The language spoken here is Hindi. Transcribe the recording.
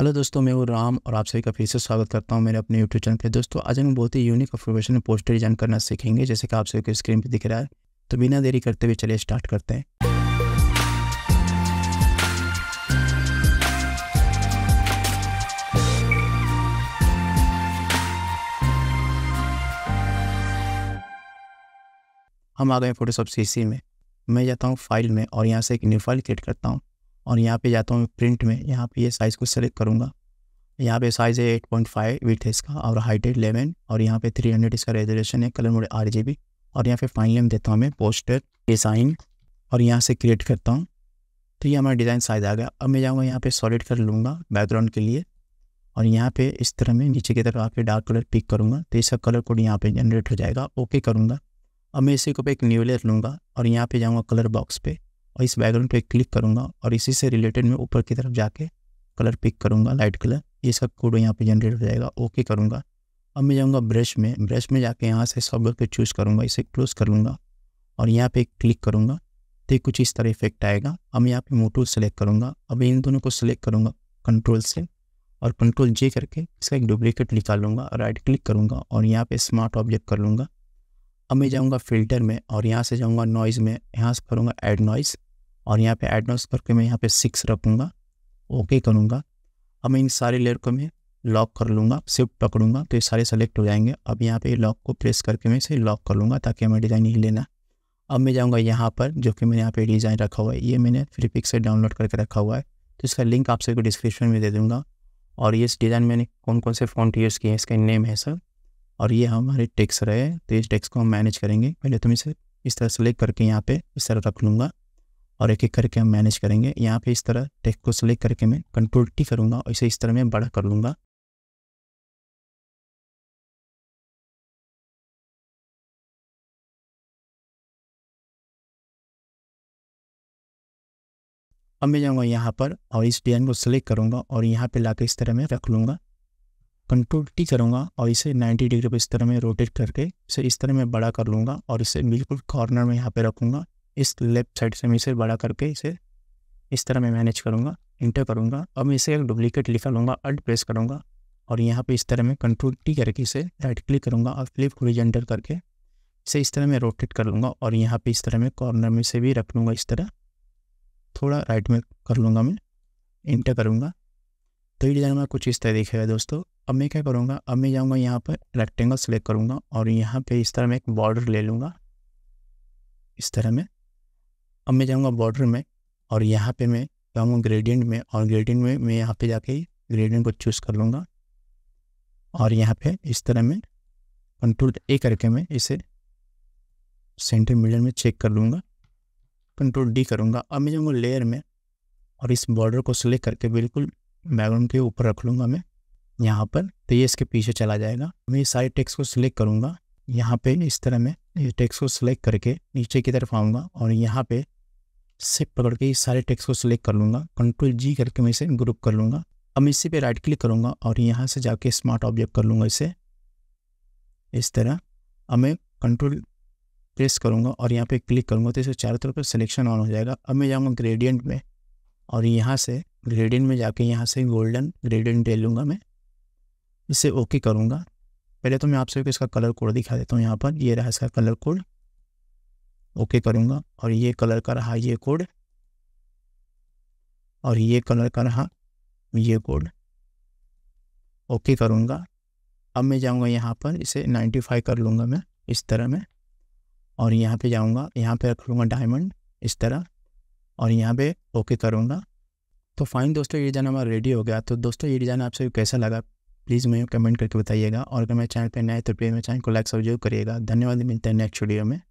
हेलो दोस्तों मैं राम और आप सभी का फिर से स्वागत करता हूँ मेरे अपने यूट्यूब चैनल पे दोस्तों आज हम बहुत ही यूनिक और पोस्टर डिजाइन करना सीखेंगे जैसे कि आप सभी को स्क्रीन पे दिख रहा है तो बिना देरी करते हुए चलिए स्टार्ट करते हैं हम आ गए फोटोशॉप सी में मैं जाता हूँ फाइल में और यहाँ से एक न्यू फाइल क्रिएट करता हूँ और यहाँ पे जाता हूँ प्रिंट में यहाँ पे ये यह साइज़ को सेलेक्ट करूँगा यहाँ पे साइज़ है एट पॉइंट फाइव विथ है इसका और हाइट है इलेवन और यहाँ पे थ्री हंड्रेड इसका रेजोलेशन है colour mode R G B और यहाँ पे फाइनल में देता हूँ मैं पोस्टर डिज़ाइन और यहाँ से क्रिएट करता हूँ तो ये हमारा डिज़ाइन साइज आ गया अब मैं जाऊँगा यहाँ पे सॉलिड कर लूँगा बैकग्राउंड के लिए और यहाँ पे इस तरह में नीचे की तरफ आपके डार्क कलर पिक करूँगा तो इसका कलर कोड यहाँ पे जनरेट हो जाएगा ओके करूँगा अब मैं इसी को पे एक न्यू लेयर लूँगा और यहाँ पे जाऊँगा कलर बॉक्स पे और इस बैकग्राउंड पे क्लिक करूँगा और इसी से रिलेटेड मैं ऊपर की तरफ जाके कलर पिक करूँगा लाइट कलर ये सब कोड यहाँ पे जनरेट हो जाएगा ओके करूँगा अब मैं जाऊँगा ब्रश में ब्रश में जाके यहाँ से सब पे चूज़ करूँगा इसे क्लोज कर लूँगा और यहाँ पे क्लिक करूँगा तो कुछ इस तरह इफेक्ट आएगा अब यहाँ पर मोटू सेलेक्ट करूँगा अब इन दोनों को सिलेक्ट करूँगा कंट्रोल से और कंट्रोल जे करके इसका एक डुप्लीकेट निकाल लूँगा राइट क्लिक करूँगा और यहाँ पर स्मार्ट ऑब्जेक्ट कर लूँगा अब मैं जाऊँगा फिल्टर में और यहाँ से जाऊँगा नॉइज़ में यहाँ से करूँगा एड नॉइज़ और यहाँ पे एड नॉइज़ करके मैं यहाँ पे सिक्स रखूँगा ओके करूँगा अब मैं इन सारे लेयर को मैं लॉक कर लूँगा सिर्फ पकड़ूंगा तो ये सारे सेलेक्ट हो जाएंगे अब यहाँ पे लॉक को प्रेस करके मैं इसे लॉक कर लूँगा ताकि हमें डिज़ाइन नहीं लेना अब मैं जाऊँगा यहाँ पर जो कि मैंने यहाँ पे डिज़ाइन रखा हुआ है ये मैंने फ्री पिक से डाउनलोड करके रखा हुआ है तो इसका लिंक आप सबको डिस्क्रिप्शन में दे दूँगा और ये डिज़ाइन मैंने कौन कौन से फ़ॉन्ट यूज़ किए हैं इसका नेम है सर और ये हमारे टैक्स रहे तो इस टैक्स को हम मैनेज करेंगे पहले तुम इसे इस तरह सेलेक्ट करके यहाँ पे इस तरह रख लूँगा और एक एक करके हम मैनेज करेंगे यहाँ पे इस तरह टेक्स को सिलेक्ट करके मैं कंट्रोल टी करूँगा और इसे इस तरह मैं बड़ा कर लूँगा अब मैं जाऊँगा यहाँ पर और इस डिजाइन को सिलेक्ट करूँगा और यहाँ पे लाके इस तरह मैं रख लूँगा कंट्रोल टी करूँगा और इसे 90 डिग्री पर इस तरह में रोटेट करके इसे इस तरह में बड़ा कर लूँगा और इसे बिल्कुल कॉर्नर में यहाँ पे रखूँगा इस लेफ्ट साइड से मैं इसे बड़ा करके इसे इस तरह में मैनेज करूँगा इंटर करूँगा अब मैं इसे एक डुप्लीकेट लिखा लूँगा अल्ट प्रेस करूँगा और यहाँ पर इस तरह में कंट्रोल टी करके इसे राइट क्लिक करूँगा और फ्लिप होरिजेंटल करके इसे इस तरह में रोटेट कर लूँगा और यहाँ पर इस तरह में कॉर्नर में से भी रख लूँगा इस तरह थोड़ा राइट में कर लूँगा मैं इंटर करूँगा थ्री डिज़ाइन में कुछ इस तरह दिखेगा दोस्तों अब मैं क्या करूँगा अब मैं जाऊँगा यहाँ पर रेक्टेंगल सेलेक्ट करूँगा और यहाँ पे इस तरह मैं एक बॉर्डर ले लूँगा इस तरह में अब मैं जाऊँगा बॉर्डर में और यहाँ पे मैं जाऊँगा ग्रेडियंट में और ग्रेडियंट में मैं यहाँ पे जाके ग्रेडियंट को चूज़ कर लूँगा और यहाँ पे इस तरह में कंट्रोल ए करके मैं इसे सेंटर मिडल में चेक कर लूँगा कंट्रोल डी करूँगा अब मैं जाऊँगा लेयर में और इस बॉर्डर को सिलेक्ट करके बिल्कुल बैकग्राउंड के ऊपर रख लूँगा मैं यहाँ पर तो ये इसके पीछे चला जाएगा मैं ये सारे टेक्स को सिलेक्ट करूँगा यहाँ पे इस तरह मैं ये टेक्स को सिलेक्ट करके नीचे की तरफ आऊँगा और यहाँ पे सिप पकड़ के ये सारे टेक्स को सिलेक्ट कर लूँगा कंट्रोल जी करके मैं इसे ग्रुप कर लूँगा अब मैं इसी पे राइट क्लिक करूँगा और यहाँ से जाके स्मार्ट ऑब्जेक्ट कर लूँगा इसे इस तरह अब मैं कंट्रोल प्रेस करूँगा और यहाँ पर क्लिक करूँगा तो इसे चारों तरफ पर सिलेक्शन ऑन हो जाएगा अब मैं जाऊँगा ग्रेडियंट में और यहाँ से ग्रेडियंट में जाके यहाँ से गोल्डन ग्रेडियंट ले लूँगा मैं इसे ओके करूँगा पहले तो मैं आप को इसका कलर कोड दिखा देता हूँ यहाँ पर ये रहा इसका कलर कोड ओके करूँगा और ये कलर का रहा ये कोड और ये कलर का रहा ये कोड ओके करूँगा अब मैं जाऊँगा यहाँ पर इसे नाइन्टी फाइव कर लूँगा मैं इस तरह में और यहाँ पे जाऊँगा यहाँ पे रख लूँगा डायमंड इस तरह और यहाँ पे ओके करूँगा तो फाइन दोस्तों ये डिज़ाइन हमारा रेडी हो गया तो दोस्तों ये डिज़ाइन आपसे कैसा लगा प्लीज़ मुझे कमेंट करके बताइएगा और अगर मेरे चैनल पर नए तो प्लीज़ मेरे चैनल को लाइक सब्सक्राइब करिएगा धन्यवाद मिलते हैं नेक्स्ट वीडियो में